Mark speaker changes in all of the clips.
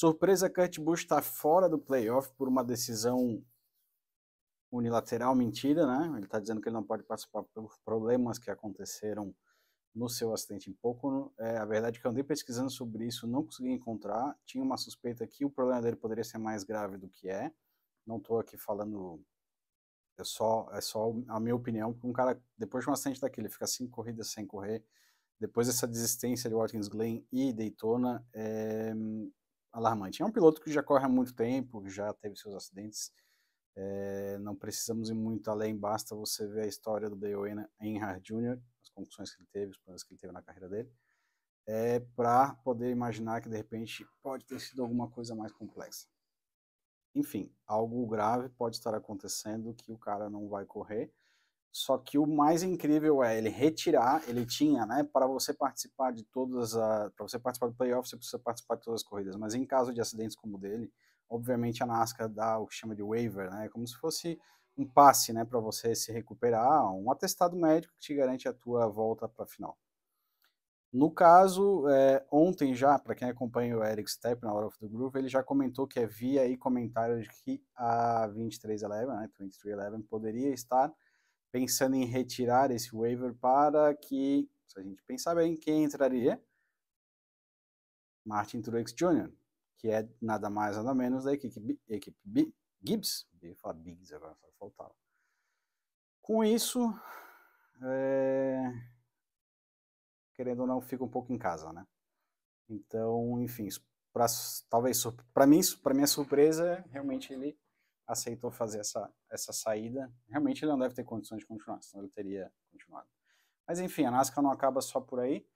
Speaker 1: Surpresa, Kurt Busch está fora do playoff por uma decisão unilateral, mentira, né? Ele está dizendo que ele não pode participar por problemas que aconteceram no seu acidente em pouco. É, a verdade é que eu andei pesquisando sobre isso, não consegui encontrar. Tinha uma suspeita que o problema dele poderia ser mais grave do que é. Não estou aqui falando, é só, é só a minha opinião, porque um cara, depois de um acidente daquele, fica cinco corridas sem correr, depois dessa desistência de Watkins Glen e Daytona, é, alarmante. É um piloto que já corre há muito tempo, já teve seus acidentes, é, não precisamos ir muito além, basta você ver a história do Dale Earnhardt Jr., as conclusões que ele teve, os problemas que ele teve na carreira dele, é, para poder imaginar que de repente pode ter sido alguma coisa mais complexa. Enfim, algo grave pode estar acontecendo que o cara não vai correr, só que o mais incrível é ele retirar, ele tinha, né, para você participar de todas a, para você participar do playoff, você precisa participar de todas as corridas, mas em caso de acidentes como o dele, obviamente a NASCAR dá o que chama de waiver, né, como se fosse um passe, né, para você se recuperar, um atestado médico que te garante a tua volta para a final. No caso, é, ontem já, para quem acompanha o Eric Stepp na Hora of the Groove, ele já comentou que havia aí comentários de que a 2311, né, 2311 poderia estar pensando em retirar esse waiver para que, se a gente pensar bem, quem entraria? É Martin Truex Jr., que é nada mais nada menos da equipe, equipe B, Gibbs. Eu ia falar Biggs agora, só faltava. Com isso, é... querendo ou não, fica um pouco em casa, né? Então, enfim, para talvez para mim, para minha surpresa, realmente ele aceitou fazer essa, essa saída. Realmente ele não deve ter condições de continuar, senão ele teria continuado. Mas enfim, a NASCAR não acaba só por aí.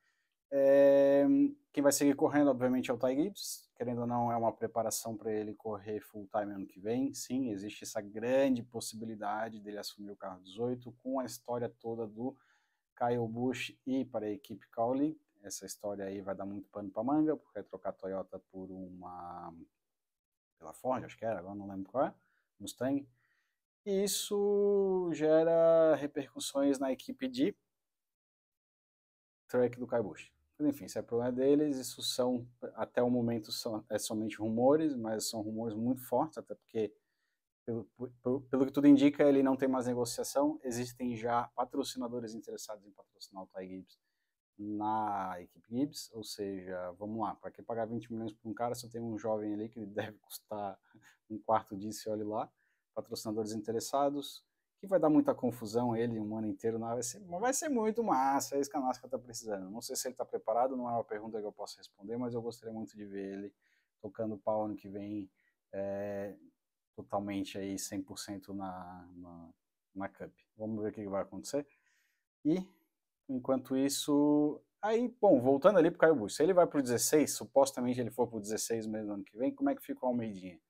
Speaker 1: É, quem vai seguir correndo, obviamente, é o Ty Gibbs. Querendo ou não, é uma preparação para ele correr full time ano que vem. Sim, existe essa grande possibilidade dele assumir o carro 18 com a história toda do Kyle Busch e para a equipe Cowley. Essa história aí vai dar muito pano para manga, porque é trocar a Toyota por uma pela Ford, acho que era, agora não lembro qual é. Mustang. E isso gera repercussões na equipe de track do Kaibush. enfim, isso é problema deles, isso são, até o momento, são, é somente rumores, mas são rumores muito fortes, até porque, pelo, pelo, pelo que tudo indica, ele não tem mais negociação, existem já patrocinadores interessados em patrocinar o Ty Gibbs na equipe Gibbs, ou seja, vamos lá, para que pagar 20 milhões para um cara se eu tenho um jovem ali que deve custar um quarto disso e olhe lá, patrocinadores interessados, que vai dar muita confusão ele um ano inteiro, não vai ser, vai ser muito massa, é isso que a NASCAR está precisando. Não sei se ele está preparado, não é uma pergunta que eu posso responder, mas eu gostaria muito de ver ele tocando pau ano que vem é, totalmente aí 100% na, na, na Cup. Vamos ver o que vai acontecer. E Enquanto isso, aí, bom, voltando ali para o Caio se ele vai para o 16, supostamente ele for para o 16 mesmo ano que vem, como é que fica o Almeidinha?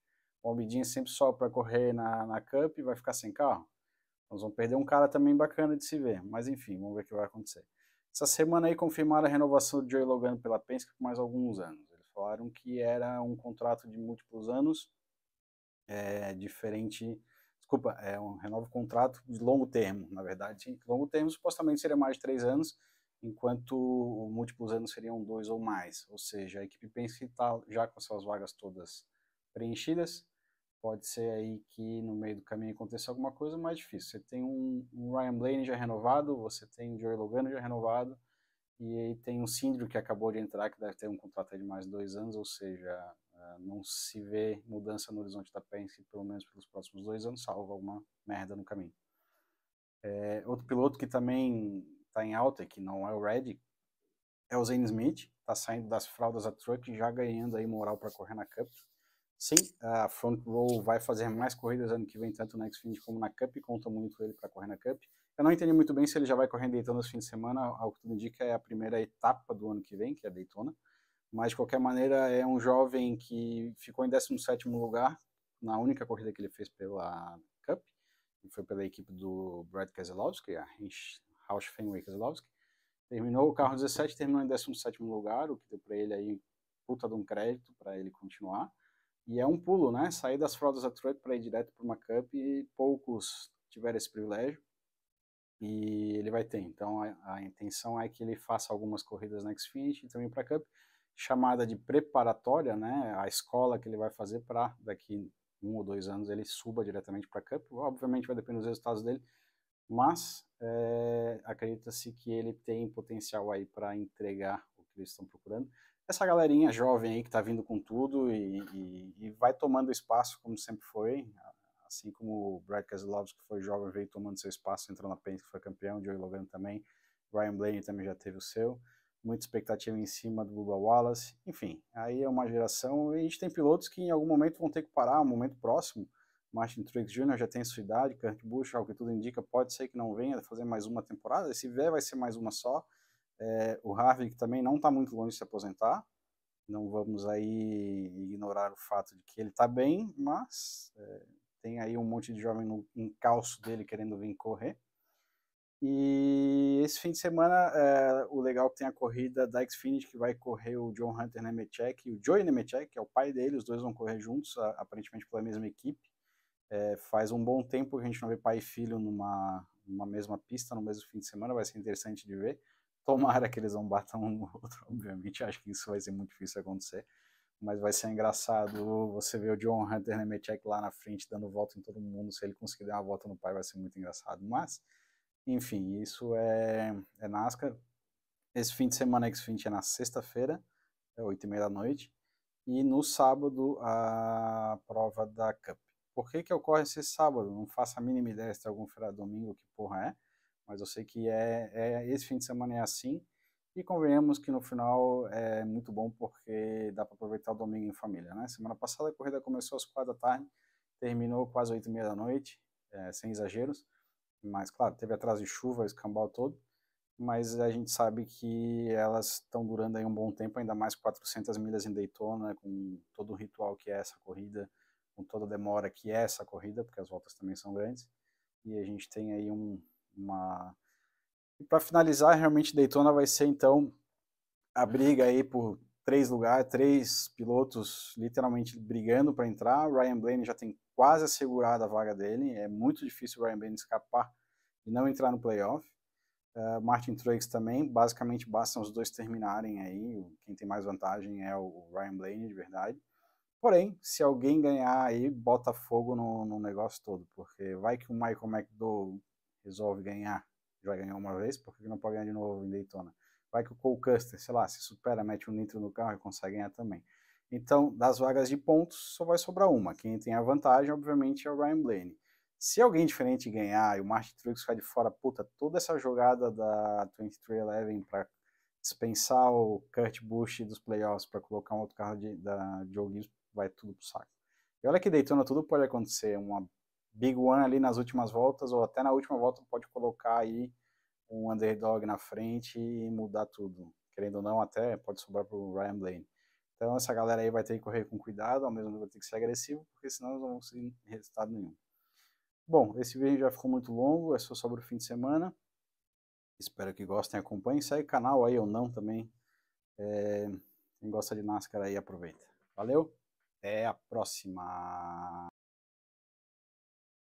Speaker 1: O Almeidinha sempre só para correr na, na Cup e vai ficar sem carro? Nós vamos perder um cara também bacana de se ver, mas enfim, vamos ver o que vai acontecer. Essa semana aí confirmaram a renovação do Joey Logano pela Penske por mais alguns anos. Eles falaram que era um contrato de múltiplos anos, é, diferente desculpa, é um renovo contrato de longo termo, na verdade. Longo termo supostamente seria mais de três anos, enquanto múltiplos anos seriam dois ou mais. Ou seja, a equipe pensa que está já com suas vagas todas preenchidas. Pode ser aí que no meio do caminho aconteça alguma coisa mais difícil. Você tem um, um Ryan Blaney já renovado, você tem o Joey Logano já renovado, e aí tem um síndrome que acabou de entrar, que deve ter um contrato de mais dois anos, ou seja, é, não se vê mudança no horizonte da Penske, pelo menos pelos próximos dois anos, salvo alguma merda no caminho. É, outro piloto que também está em alta, que não é o Red, é o Zane Smith, está saindo das fraldas da Truck, já ganhando aí moral para correr na Cup. Sim, a Front Row vai fazer mais corridas ano que vem, tanto na Xfinity como na Cup, conta muito ele para correr na Cup. Eu não entendi muito bem se ele já vai correr em Daytona no fim de semana, ao que tudo indica é a primeira etapa do ano que vem, que é a Daytona. Mas de qualquer maneira, é um jovem que ficou em 17 lugar na única corrida que ele fez pela Cup, que foi pela equipe do Brad Keselowski, a Rausch Fenway Keselowski. Terminou o carro 17, terminou em 17 lugar, o que deu para ele aí puta de um crédito para ele continuar. E é um pulo, né? Sair das fraldas da Troy para ir direto para uma Cup e poucos tiveram esse privilégio e ele vai ter. Então a, a intenção é que ele faça algumas corridas na Xfinity e também para a Cup, chamada de preparatória, né? A escola que ele vai fazer para daqui um ou dois anos ele suba diretamente para a Cup. Obviamente vai depender dos resultados dele, mas é, acredita-se que ele tem potencial aí para entregar o que eles estão procurando. Essa galerinha jovem aí que está vindo com tudo e, e, e vai tomando espaço como sempre foi assim como o Brad Keselowski, que foi jovem, veio tomando seu espaço, entrou na pente, que foi campeão, Joey Logan também, Ryan Blaney também já teve o seu, muita expectativa em cima do Bubba Wallace, enfim, aí é uma geração, e a gente tem pilotos que em algum momento vão ter que parar, um momento próximo, Martin Truex Jr. já tem sua idade, Kurt Busch, ao que tudo indica, pode ser que não venha fazer mais uma temporada, se vier vai ser mais uma só, é, o Harvick também não está muito longe de se aposentar, não vamos aí ignorar o fato de que ele está bem, mas é, tem aí um monte de jovem no encalço dele querendo vir correr. E esse fim de semana, é, o legal que tem a corrida da Xfinity, que vai correr o John Hunter Nemechek e o Joey Nemechek, que é o pai dele, os dois vão correr juntos, aparentemente pela mesma equipe. É, faz um bom tempo que a gente não vê pai e filho numa, numa mesma pista, no mesmo fim de semana, vai ser interessante de ver. Tomara que eles vão batam um no outro, obviamente, acho que isso vai ser muito difícil acontecer mas vai ser engraçado você ver o John Hunter Nemechek né, lá na frente dando volta em todo mundo. Se ele conseguir dar uma volta no pai, vai ser muito engraçado. Mas, enfim, isso é, é NASCAR. Esse fim de semana X20 é na sexta-feira, é 8 e meia da noite. E no sábado, a prova da Cup. Por que, que ocorre esse sábado? Não faço a mínima ideia se tem algum feriado domingo, que porra é. Mas eu sei que é, é esse fim de semana é assim. E convenhamos que no final é muito bom porque dá para aproveitar o domingo em família, né? Semana passada a corrida começou às quatro da tarde, terminou quase oito e meia da noite, é, sem exageros. Mas, claro, teve atraso de chuva, escambau todo. Mas a gente sabe que elas estão durando aí um bom tempo, ainda mais 400 milhas em Daytona, com todo o ritual que é essa corrida, com toda a demora que é essa corrida, porque as voltas também são grandes. E a gente tem aí um, uma e para finalizar, realmente Daytona vai ser então a briga aí por três lugares, três pilotos literalmente brigando para entrar. Ryan Blaney já tem quase assegurada a vaga dele. É muito difícil o Ryan Blaney escapar e não entrar no playoff. Uh, Martin Truex também. Basicamente, bastam os dois terminarem aí. Quem tem mais vantagem é o Ryan Blaney, de verdade. Porém, se alguém ganhar aí, bota fogo no, no negócio todo, porque vai que o Michael McDowell resolve ganhar vai ganhar uma vez, por que não pode ganhar de novo em Daytona? Vai que o Cole Custer, sei lá, se supera, mete um nitro no carro e consegue ganhar também. Então, das vagas de pontos, só vai sobrar uma. Quem tem a vantagem, obviamente, é o Ryan Blaney. Se alguém diferente ganhar e o Martin Truex ficar de fora, puta, toda essa jogada da 2311 para dispensar o Kurt Busch dos playoffs para colocar um outro carro de, da Joe Gibbs vai tudo pro saco. E olha que Daytona tudo pode acontecer, uma Big One ali nas últimas voltas, ou até na última volta, pode colocar aí um underdog na frente e mudar tudo. Querendo ou não, até pode sobrar para o Ryan Blaine. Então essa galera aí vai ter que correr com cuidado, ao mesmo tempo vai ter que ser agressivo, porque senão não vão conseguir resultado nenhum. Bom, esse vídeo já ficou muito longo, é só sobre o fim de semana. Espero que gostem, acompanhem, segue o canal aí ou não também. É... Quem gosta de NASCAR aí aproveita. Valeu, até a próxima!